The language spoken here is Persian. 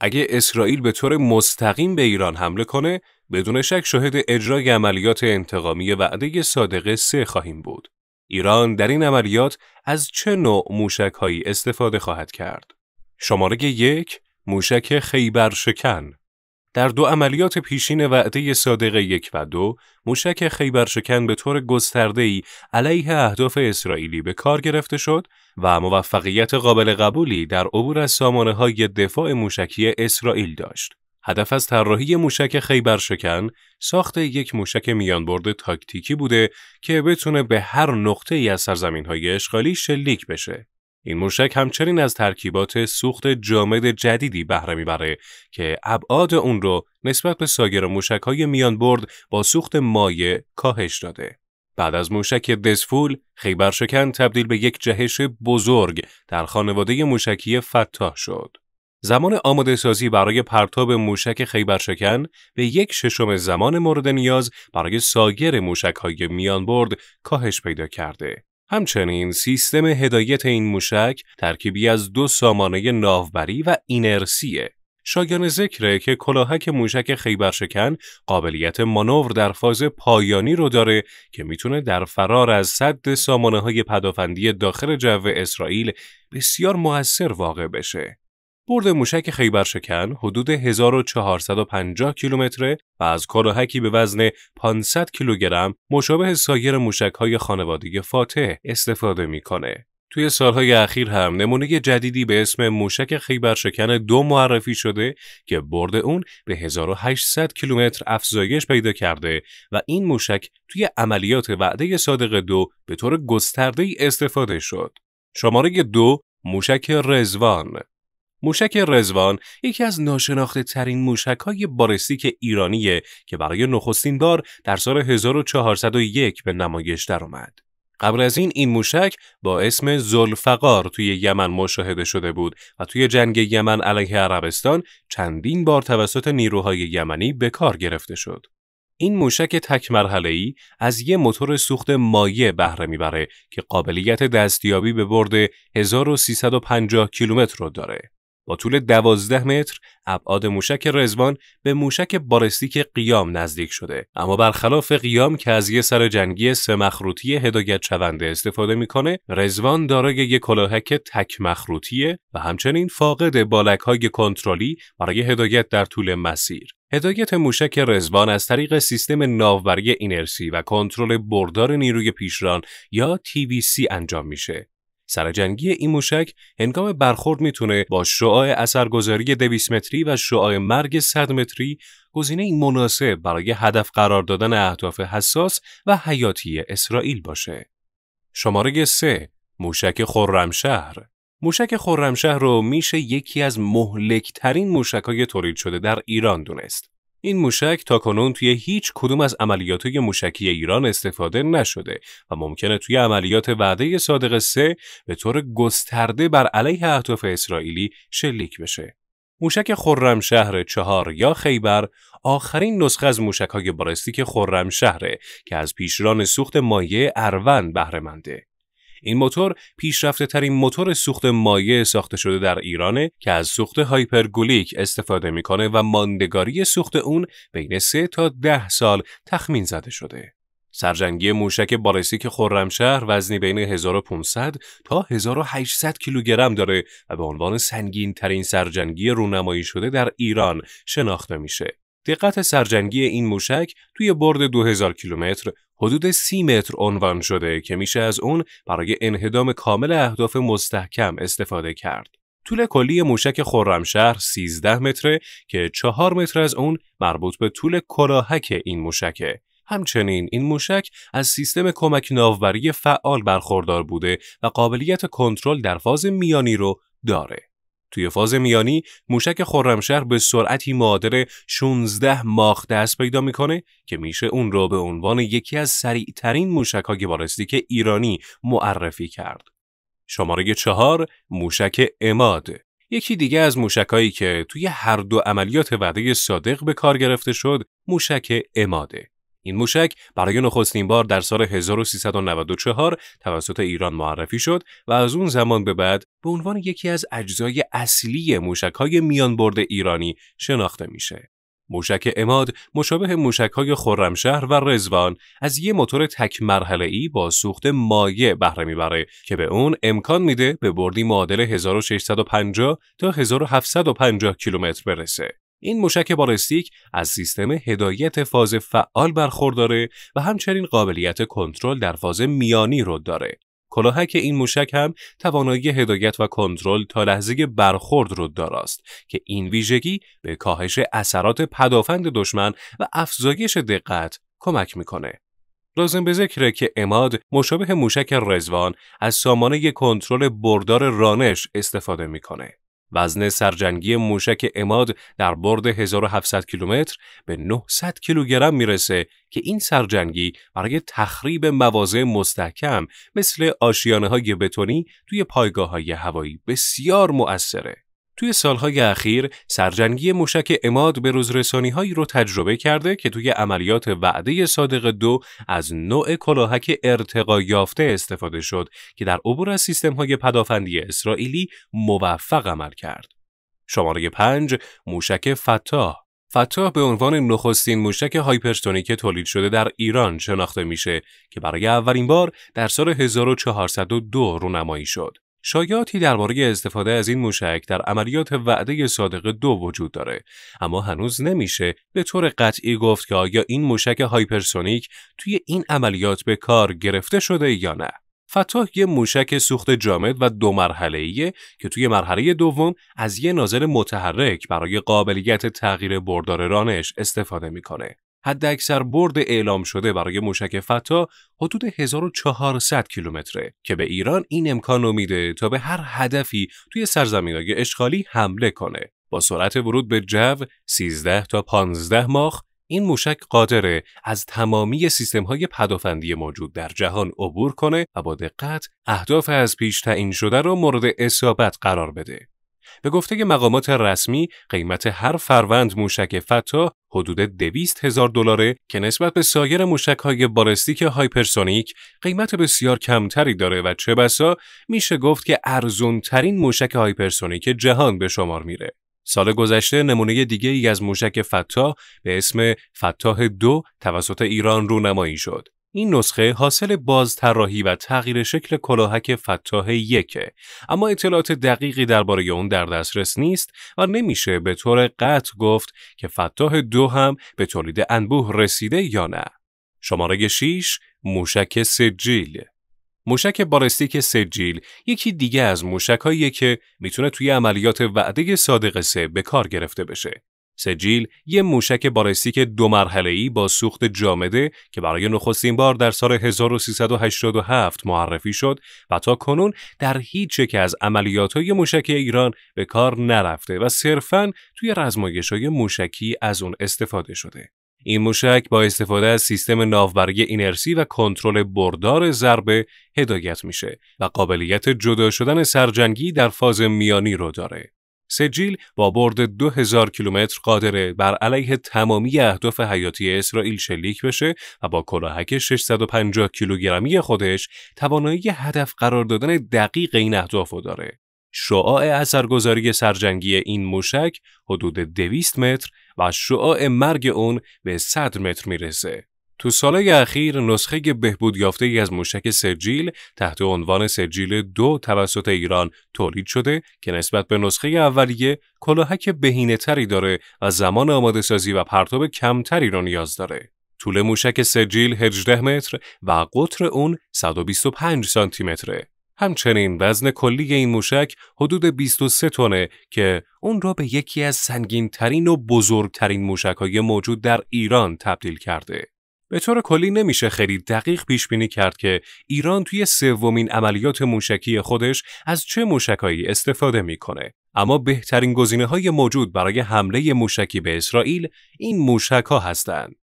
اگه اسرائیل به طور مستقیم به ایران حمله کنه بدون شک شاهد اجرای عملیات انتقامی وعده صادقه سه خواهیم بود. ایران در این عملیات از چه نوع موشک هایی استفاده خواهد کرد؟ شماره یک موشک خیبر شکن در دو عملیات پیشین وعده صادق یک و دو، موشک خیبرشکن به طور ای علیه اهداف اسرائیلی به کار گرفته شد و موفقیت قابل قبولی در عبور از سامانه های دفاع موشکی اسرائیل داشت. هدف از طراحی موشک خیبرشکن ساخت یک موشک میانبرد تاکتیکی بوده که بتونه به هر نقطه ای از سرزمین های اشغالی شلیک بشه. این موشک همچنین از ترکیبات سوخت جامد جدیدی بهره میبره که ابعاد اون رو نسبت به سایر موشک های میان برد با سوخت مایع کاهش داده. بعد از موشک دسفول، خیبرشکن تبدیل به یک جهش بزرگ در خانواده موشکی فتاح شد. زمان آماده سازی برای پرتاب موشک خیبرشکن به یک ششم زمان مورد نیاز برای ساگر موشک های میان برد کاهش پیدا کرده. همچنین سیستم هدایت این موشک ترکیبی از دو سامانه ناوبری و اینرسیه. شایان ذکره که کلاهک موشک خیبرشکن قابلیت مانور در فاز پایانی رو داره که میتونه در فرار از صد سامانه های پدافندی داخل جو اسرائیل بسیار موثر واقع بشه. برد موشک خیبرشکن حدود 1450 کیلومتر و از کلاهکی به وزن 500 کیلوگرم مشابه سایر های خانوادگی فاتح استفاده میکنه. توی سالهای اخیر هم نمونه جدیدی به اسم موشک خیبرشکن دو معرفی شده که برد اون به 1800 کیلومتر افزایش پیدا کرده و این موشک توی عملیات وعده صادق دو به طور گسترده استفاده شد. شماره دو موشک رزوان موشک رزوان یکی از ناشناخته ترین موشک های بارستیک ایرانیه که برای نخستین بار در سال 1401 به نمایش درآمد. قبل از این این موشک با اسم زلفقار توی یمن مشاهده شده بود و توی جنگ یمن علیه عربستان چندین بار توسط نیروهای یمنی به کار گرفته شد. این موشک تک مرحله ای از یه موتور سوخت مایع بهره میبره که قابلیت دستیابی به برد 1350 کیلومتر رو داره. با طول 12 متر ابعاد موشک رزوان به موشک بارستیک قیام نزدیک شده اما برخلاف قیام که از یه سر جنگی سه مخروطی هدایت شونده استفاده میکنه رزوان دارای یک کلاهک تک و همچنین فاقد بالک های کنترلی برای هدایت در طول مسیر هدایت موشک رزوان از طریق سیستم ناوبری اینرسی و کنترل بردار نیروی پیشران یا TVC انجام میشه. سرجنگی این موشک هنگام برخورد میتونه با شعاع اثرگذاری 200 متری و شعاع مرگ 100 متری گزینه مناسب برای هدف قرار دادن اهداف حساس و حیاتی اسرائیل باشه. شماره 3 موشک خرمشهر موشک خرمشهر رو میشه یکی از مهلکترین های تولید شده در ایران دونست. این موشک تا کنون توی هیچ کدوم از عملیات موشکی ایران استفاده نشده و ممکنه توی عملیات وعده صادق سه به طور گسترده بر علیه اهداف اسرائیلی شلیک بشه. موشک شهر چهار یا خیبر آخرین نسخه از موشک های بالستیک شهره که از پیشران سوخت مایه اروند بهره منده. این موتور پیشرفته ترین موتور سوخت مایع ساخته شده در ایرانه که از سوخت هایپرگولیک استفاده میکنه و ماندگاری سوخت اون بین 3 تا 10 سال تخمین زده شده. سرجنگی موشک بالستیک خرمشهر وزنی بین 1500 تا 1800 کیلوگرم داره و به عنوان سنگین ترین سرجنگی رونمایی شده در ایران شناخته میشه. دقت سرجنگی این موشک توی برد 2000 کیلومتر حدود سی متر عنوان شده که میشه از اون برای انهدام کامل اهداف مستحکم استفاده کرد. طول کلی موشک خرمشهر 13 متره که 4 متر از اون مربوط به طول کلاهک این موشکه. همچنین این موشک از سیستم کمک ناوبری فعال برخوردار بوده و قابلیت کنترل در فاز میانی رو داره. توی فاز میانی موشک خرمشهر به سرعتی معادل 16 ماخ دست پیدا میکنه که میشه اون را به عنوان یکی از سریعترین موشکهای بالستیک ایرانی معرفی کرد. شماره چهار موشک اماد یکی دیگه از موشکهایی که توی هر دو عملیات وعده صادق به کار گرفته شد موشک اماده این موشک برای نخستین بار در سال 1394 توسط ایران معرفی شد و از اون زمان به بعد به عنوان یکی از اجزای اصلی میان برد ایرانی شناخته میشه. موشک اماد مشابه موشک‌های خرمشهر و رزوان از یه موتور تک ای با سوخت مایع بهره میبره که به اون امکان میده به بردی معادل 1650 تا 1750 کیلومتر برسه. این موشک بالستیک از سیستم هدایت فاز فعال برخورداره و همچنین قابلیت کنترل در فاز میانی رو داره. کلاهک این موشک هم توانایی هدایت و کنترل تا لحظه برخورد رو داراست که این ویژگی به کاهش اثرات پدافند دشمن و افزایش دقت کمک میکنه. لازم به ذکره که اماد مشابه موشک رزوان از سامانه کنترل بردار رانش استفاده میکنه. وزن سرجنگی موشک اماد در برد 1700 کیلومتر به 900 کیلوگرم میرسه که این سرجنگی برای تخریب مواضع مستحکم مثل آشیانه های بتونی توی پایگاه های هوایی بسیار مؤثره. توی سالهای اخیر سرجنگی موشک اماد به روزرسانی هایی رو تجربه کرده که توی عملیات وعده صادق دو از نوع کلاهک ارتقا یافته استفاده شد که در عبور از سیستم های پدافندی اسرائیلی موفق عمل کرد. شماره 5 موشک فتاح فتاح به عنوان نخستین موشک هایپرسونیک تولید شده در ایران شناخته میشه که برای اولین بار در سال 1402 رونمایی شد. شایعاتی درباره استفاده از این موشک در عملیات وعده صادق دو وجود داره اما هنوز نمیشه به طور قطعی گفت که آیا این موشک هایپرسونیک توی این عملیات به کار گرفته شده یا نه فتاح یه موشک سوخت جامد و دو مرحله‌ایه که توی مرحله دوم از یه ناظر متحرک برای قابلیت تغییر بردار رانش استفاده میکنه. حد اکثر برد اعلام شده برای موشک فتا حدود 1400 کیلومتره که به ایران این امکان رو میده تا به هر هدفی توی های اشغالی حمله کنه. با سرعت ورود به جو 13 تا 15 ماخ این موشک قادره از تمامی سیستم های پدافندی موجود در جهان عبور کنه و با دقت اهداف از پیش تعیین شده را مورد اصابت قرار بده. به گفته مقامات رسمی قیمت هر فروند موشک فتا حدود 200 هزار دلاره که نسبت به سایر های بالستیک هایپرسونیک قیمت بسیار کمتری داره و چه بسا میشه گفت که ارزون ترین موشک هایپرسونیک جهان به شمار میره. سال گذشته نمونه دیگه ای از موشک فتا به اسم فتاه دو توسط ایران رونمایی شد. این نسخه حاصل بازطراحی و تغییر شکل کلاهک فتاه یکه اما اطلاعات دقیقی درباره اون در دسترس نیست و نمیشه به طور قطع گفت که فتاح دو هم به تولید انبوه رسیده یا نه شماره 6 موشک سجیل موشک بالستیک سجیل یکی دیگه از موشکهایی که میتونه توی عملیات وعده صادق سه به کار گرفته بشه سجیل یه موشک بالستیک دو ای با سوخت جامده که برای نخستین بار در سال 1387 معرفی شد و تا کنون در هیچ یک از های موشک ایران به کار نرفته و صرفاً توی های موشکی از اون استفاده شده. این موشک با استفاده از سیستم ناوبری اینرسی و کنترل بردار ضربه هدایت میشه و قابلیت جدا شدن سرجنگی در فاز میانی رو داره. سجیل با برد 2000 کیلومتر قادر بر علیه تمامی اهداف حیاتی اسرائیل شلیک بشه و با کلاهک 650 کیلوگرمی خودش توانایی هدف قرار دادن دقیق این اهداف داره. شعاع اثرگذاری سرجنگی این موشک حدود 200 متر و شعاع مرگ اون به 100 متر میرسه. تو سالهای اخیر نسخه بهبود یافته ای از موشک سجیل تحت عنوان سجیل دو توسط ایران تولید شده که نسبت به نسخه اولیه کلاهک بهینه تری داره و زمان آماده سازی و پرتاب کمتری را نیاز داره. طول موشک سجیل 18 متر و قطر اون 125 سانتی متره. همچنین وزن کلی این موشک حدود 23 تونه که اون را به یکی از سنگین ترین و بزرگترین موشک های موجود در ایران تبدیل کرده. به طور کلی نمیشه خیلی دقیق پیش بینی کرد که ایران توی سومین عملیات موشکی خودش از چه موشکهایی استفاده میکنه اما بهترین گزینه های موجود برای حمله موشکی به اسرائیل این موشک ها هستند